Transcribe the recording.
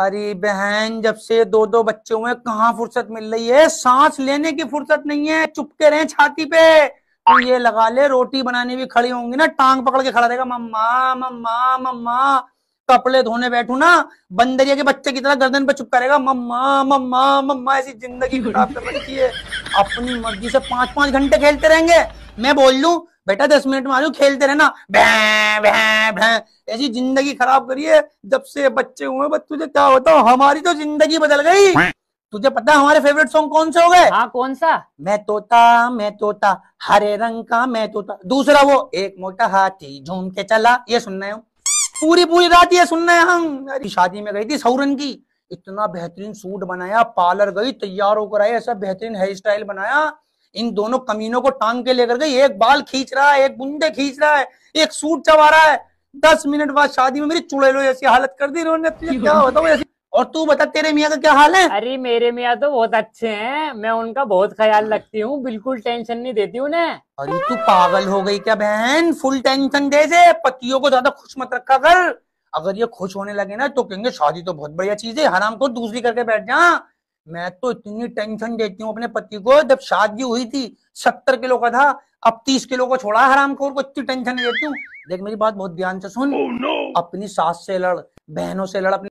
अरे बहन जब से दो दो बच्चे हुए कहाँ फुर्सत मिल रही है सांस लेने की फुर्सत नहीं है चुपके रहे छाती पे तो ये लगा ले रोटी बनाने भी खड़ी होंगी ना टांग पकड़ के खड़ा रहेगा मम्मा मम्मा मम्मा कपड़े धोने बैठू ना बंदरिया के बच्चे की तरह गर्दन पे चुपका रहेगा मम्मा मम्मा मम्मा ऐसी जिंदगी खराब कर रखी है अपनी मर्जी से पांच पांच घंटे खेलते रहेंगे मैं बोल लू बेटा दस मिनट में आ जाओ खेलते रहना ऐसी जिंदगी खराब करिए जब से बच्चे हुए बस तुझे क्या होता हमारी तो जिंदगी बदल गई तुझे पता हमारे फेवरेट सॉन्ग कौन से हो गए हाँ कौन सा मैं तोता मैं तोता हरे रंग का मैं तोता दूसरा वो एक मोटा हाथी झूम के चला ये सुनना है पूरी पूरी रात ये सुनना है हम शादी में गई थी सौरन की इतना बेहतरीन सूट बनाया पार्लर गई तैयार होकर आई ऐसा बेहतरीन हेयर स्टाइल बनाया इन दोनों कमीनों को टांग के लेकर गई एक बाल खींच रहा है एक बुंदे खींच रहा है एक सूट चबा रहा है दस मिनट बाद शादी में मेरी चुड़ेलो ऐसी हालत कर दी इन्होंने क्या बताओ ऐसी और तू बता तेरे मियाँ का क्या हाल है अरे मेरे मियाँ तो बहुत अच्छे हैं मैं उनका बहुत ख्याल रखती हूँ बिल्कुल टेंशन नहीं देती उन्हें अरे तू पागल हो गई क्या बहन फुल टेंशन दे दे पतियों को ज्यादा खुश मत रखा कर अगर ये खुश होने लगे ना तो कहेंगे शादी तो बहुत बढ़िया चीज है हराम को दूसरी करके बैठ जा मैं तो इतनी टेंशन देती हूँ अपने पति को जब शादी हुई थी सत्तर किलो का था अब तीस किलो को छोड़ा हराम को इतनी टेंशन देती हूँ देख मेरी बात बहुत ध्यान से सुन oh, no. अपनी सास से लड़ बहनों से लड़ अपनी